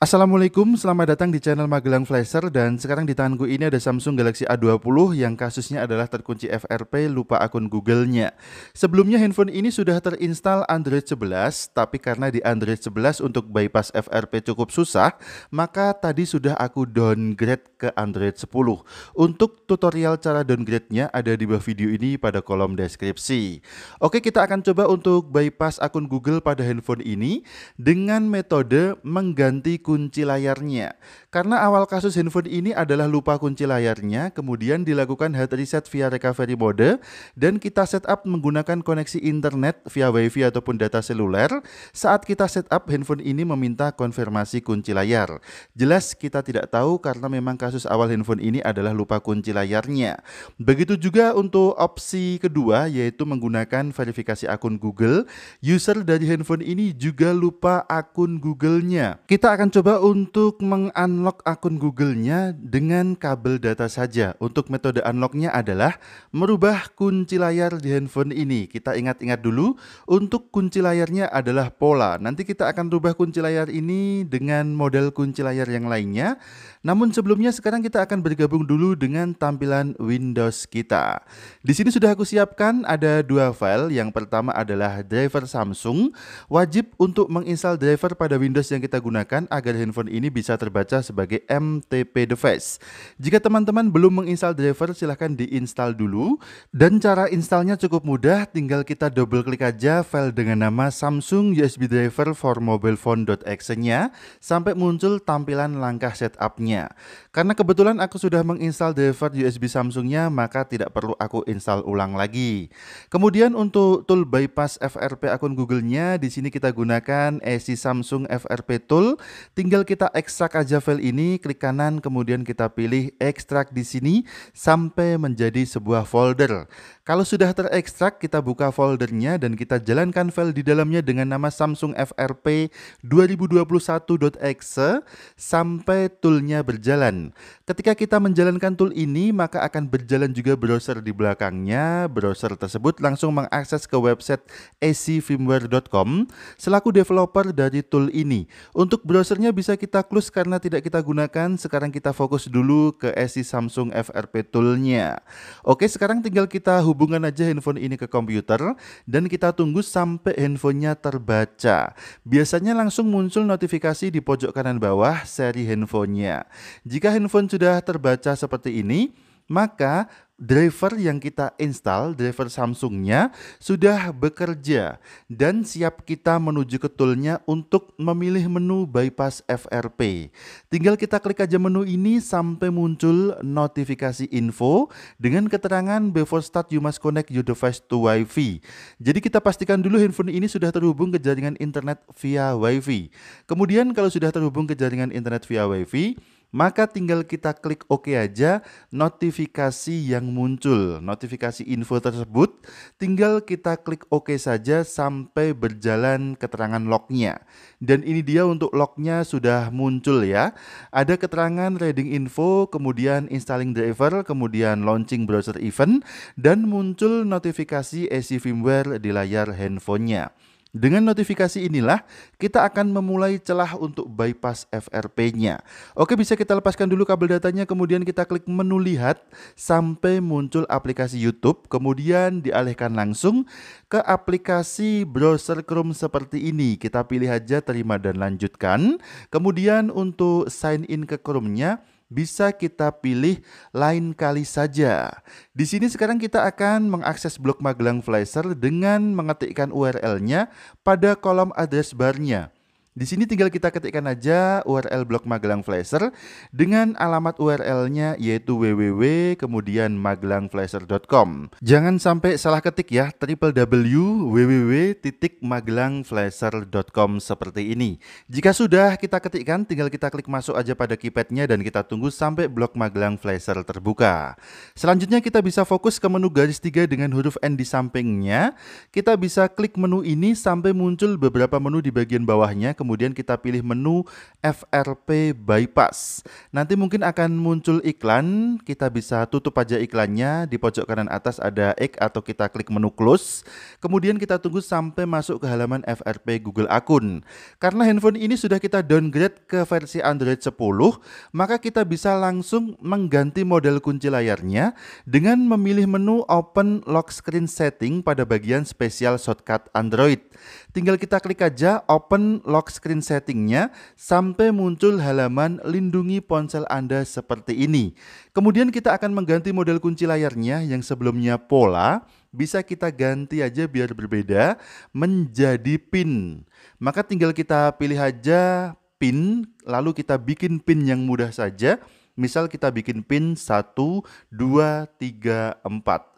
Assalamualaikum, selamat datang di channel Magelang Flasher dan sekarang di tanganku ini ada Samsung Galaxy A20 yang kasusnya adalah terkunci FRP lupa akun Google-nya. Sebelumnya handphone ini sudah terinstal Android 11, tapi karena di Android 11 untuk bypass FRP cukup susah, maka tadi sudah aku downgrade ke Android 10. Untuk tutorial cara downgrade-nya ada di bawah video ini pada kolom deskripsi. Oke, kita akan coba untuk bypass akun Google pada handphone ini dengan metode mengganti kunci layarnya. Karena awal kasus handphone ini adalah lupa kunci layarnya, kemudian dilakukan hard reset via recovery mode, dan kita setup menggunakan koneksi internet via wifi ataupun data seluler. Saat kita setup, handphone ini meminta konfirmasi kunci layar. Jelas kita tidak tahu karena memang kasus awal handphone ini adalah lupa kunci layarnya. Begitu juga untuk opsi kedua, yaitu menggunakan verifikasi akun Google. User dari handphone ini juga lupa akun Google-nya. Kita akan coba Coba untuk mengunlock akun Google-nya dengan kabel data saja. Untuk metode unlocknya adalah merubah kunci layar di handphone ini. Kita ingat-ingat dulu, untuk kunci layarnya adalah pola. Nanti kita akan rubah kunci layar ini dengan model kunci layar yang lainnya. Namun sebelumnya sekarang kita akan bergabung dulu dengan tampilan Windows kita. Di sini sudah aku siapkan ada dua file. Yang pertama adalah driver Samsung. Wajib untuk menginstal driver pada Windows yang kita gunakan agar agar handphone ini bisa terbaca sebagai MTP device. Jika teman-teman belum menginstal driver, silahkan diinstal dulu. Dan cara installnya cukup mudah, tinggal kita double klik aja file dengan nama Samsung USB driver for mobile phone.exe-nya sampai muncul tampilan langkah setupnya. Karena kebetulan aku sudah menginstal driver USB Samsungnya, maka tidak perlu aku install ulang lagi. Kemudian untuk tool bypass FRP akun Google-nya, di sini kita gunakan AC e Samsung FRP tool. Tinggal kita ekstrak aja file ini, klik kanan, kemudian kita pilih ekstrak di sini sampai menjadi sebuah folder. Kalau sudah terekstrak, kita buka foldernya dan kita jalankan file di dalamnya dengan nama Samsung FRP 2021.exe sampai toolnya berjalan. Ketika kita menjalankan tool ini, maka akan berjalan juga browser di belakangnya. Browser tersebut langsung mengakses ke website acfirmware.com e selaku developer dari tool ini. Untuk browsernya bisa kita close karena tidak kita gunakan. Sekarang kita fokus dulu ke AC e Samsung FRP toolnya. Oke, sekarang tinggal kita hubungi hubungan aja handphone ini ke komputer dan kita tunggu sampai handphonenya terbaca. Biasanya langsung muncul notifikasi di pojok kanan bawah seri handphonenya. Jika handphone sudah terbaca seperti ini, maka driver yang kita install, driver Samsungnya sudah bekerja dan siap kita menuju ke toolnya untuk memilih menu bypass FRP. Tinggal kita klik aja menu ini sampai muncul notifikasi info dengan keterangan before start you must connect your device to Wi-Fi. Jadi kita pastikan dulu handphone ini sudah terhubung ke jaringan internet via Wi-Fi. Kemudian kalau sudah terhubung ke jaringan internet via Wi-Fi, maka tinggal kita klik OK aja notifikasi yang muncul. Notifikasi info tersebut tinggal kita klik OK saja sampai berjalan keterangan lognya. Dan ini dia untuk lognya sudah muncul ya. Ada keterangan reading info, kemudian installing driver, kemudian launching browser event, dan muncul notifikasi AC firmware di layar handphonenya. Dengan notifikasi inilah, kita akan memulai celah untuk bypass FRP-nya. Oke, bisa kita lepaskan dulu kabel datanya, kemudian kita klik menu lihat sampai muncul aplikasi YouTube, kemudian dialihkan langsung ke aplikasi browser Chrome seperti ini. Kita pilih aja terima dan lanjutkan. Kemudian untuk sign in ke Chrome-nya, bisa kita pilih lain kali saja. Di sini sekarang kita akan mengakses blog Magelang Flasher dengan mengetikkan URL-nya pada kolom address bar-nya. Di sini tinggal kita ketikkan aja URL blog Magelang Flasher dengan alamat URL-nya yaitu www kemudian magelangflasher.com. Jangan sampai salah ketik ya, www.magelangflasher.com seperti ini. Jika sudah kita ketikkan, tinggal kita klik masuk aja pada keypadnya dan kita tunggu sampai blog Magelang Flasher terbuka. Selanjutnya kita bisa fokus ke menu garis tiga dengan huruf N di sampingnya. Kita bisa klik menu ini sampai muncul beberapa menu di bagian bawahnya kemudian kita pilih menu FRP bypass. Nanti mungkin akan muncul iklan, kita bisa tutup aja iklannya, di pojok kanan atas ada X atau kita klik menu close. Kemudian kita tunggu sampai masuk ke halaman FRP Google akun. Karena handphone ini sudah kita downgrade ke versi Android 10, maka kita bisa langsung mengganti model kunci layarnya dengan memilih menu Open Lock Screen Setting pada bagian spesial shortcut Android. Tinggal kita klik aja open lock screen settingnya sampai muncul halaman lindungi ponsel Anda seperti ini. Kemudian kita akan mengganti model kunci layarnya yang sebelumnya pola, bisa kita ganti aja biar berbeda menjadi pin. Maka tinggal kita pilih aja pin, lalu kita bikin pin yang mudah saja Misal kita bikin pin 1, 2, 3, 4.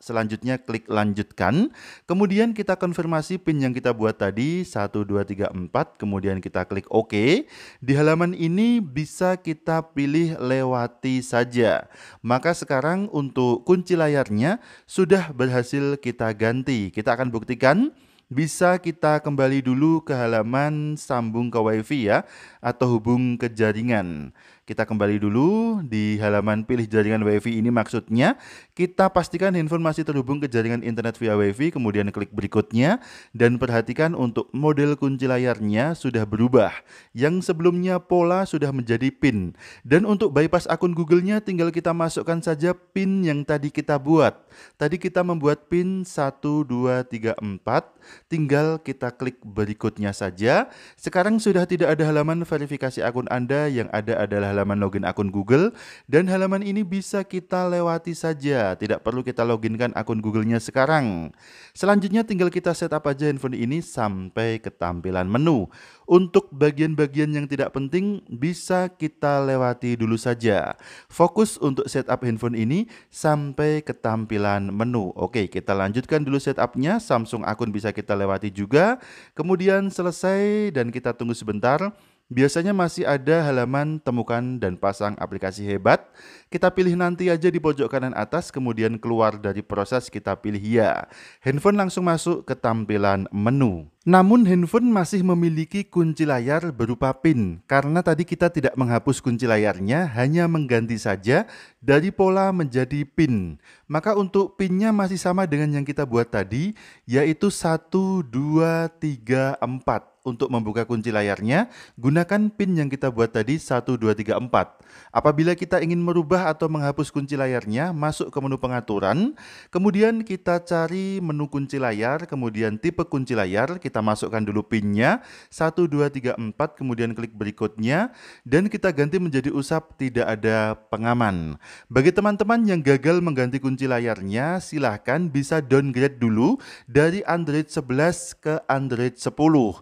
Selanjutnya klik lanjutkan. Kemudian kita konfirmasi pin yang kita buat tadi 1, 2, 3, 4. Kemudian kita klik OK. Di halaman ini bisa kita pilih lewati saja. Maka sekarang untuk kunci layarnya sudah berhasil kita ganti. Kita akan buktikan bisa kita kembali dulu ke halaman sambung ke WiFi ya, atau hubung ke jaringan. Kita kembali dulu di halaman pilih jaringan WiFi ini maksudnya kita pastikan handphone masih terhubung ke jaringan internet via WiFi, kemudian klik berikutnya dan perhatikan untuk model kunci layarnya sudah berubah. Yang sebelumnya pola sudah menjadi pin dan untuk bypass akun Google-nya tinggal kita masukkan saja pin yang tadi kita buat. Tadi kita membuat pin 1234 tinggal kita klik berikutnya saja. Sekarang sudah tidak ada halaman verifikasi akun Anda yang ada adalah halaman login akun Google dan halaman ini bisa kita lewati saja, tidak perlu kita loginkan akun Google-nya sekarang. Selanjutnya tinggal kita setup aja handphone ini sampai ke tampilan menu. Untuk bagian-bagian yang tidak penting bisa kita lewati dulu saja. Fokus untuk setup handphone ini sampai ke tampilan menu. Oke, kita lanjutkan dulu setupnya. Samsung akun bisa kita lewati juga. Kemudian selesai dan kita tunggu sebentar. Biasanya masih ada halaman temukan dan pasang aplikasi hebat. Kita pilih nanti aja di pojok kanan atas kemudian keluar dari proses kita pilih ya. Handphone langsung masuk ke tampilan menu. Namun handphone masih memiliki kunci layar berupa PIN karena tadi kita tidak menghapus kunci layarnya hanya mengganti saja dari pola menjadi PIN. Maka untuk pinnya masih sama dengan yang kita buat tadi yaitu 1 2 3 4. Untuk membuka kunci layarnya, gunakan pin yang kita buat tadi 1234. Apabila kita ingin merubah atau menghapus kunci layarnya, masuk ke menu pengaturan, kemudian kita cari menu kunci layar, kemudian tipe kunci layar, kita masukkan dulu pinnya, 1234 kemudian klik berikutnya, dan kita ganti menjadi usap tidak ada pengaman. Bagi teman-teman yang gagal mengganti kunci layarnya, silahkan bisa downgrade dulu dari Android 11 ke Android 10.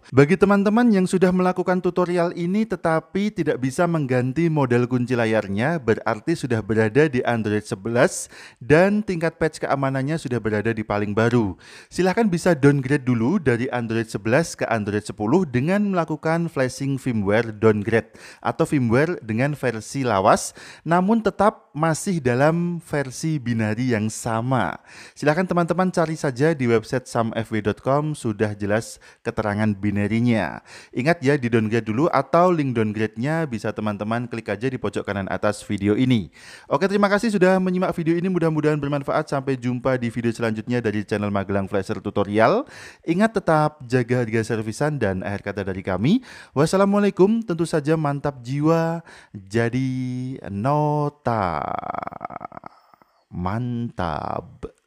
Bagi bagi teman-teman yang sudah melakukan tutorial ini tetapi tidak bisa mengganti model kunci layarnya, berarti sudah berada di Android 11 dan tingkat patch keamanannya sudah berada di paling baru. Silahkan bisa downgrade dulu dari Android 11 ke Android 10 dengan melakukan flashing firmware downgrade atau firmware dengan versi lawas namun tetap masih dalam versi binari yang sama. Silahkan teman-teman cari saja di website samfw.com sudah jelas keterangan binari lainnya. Ingat ya di downgrade dulu atau link downgrade-nya bisa teman-teman klik aja di pojok kanan atas video ini. Oke terima kasih sudah menyimak video ini mudah-mudahan bermanfaat. Sampai jumpa di video selanjutnya dari channel Magelang Flasher Tutorial. Ingat tetap jaga harga servisan dan akhir kata dari kami. Wassalamualaikum tentu saja mantap jiwa jadi nota mantap.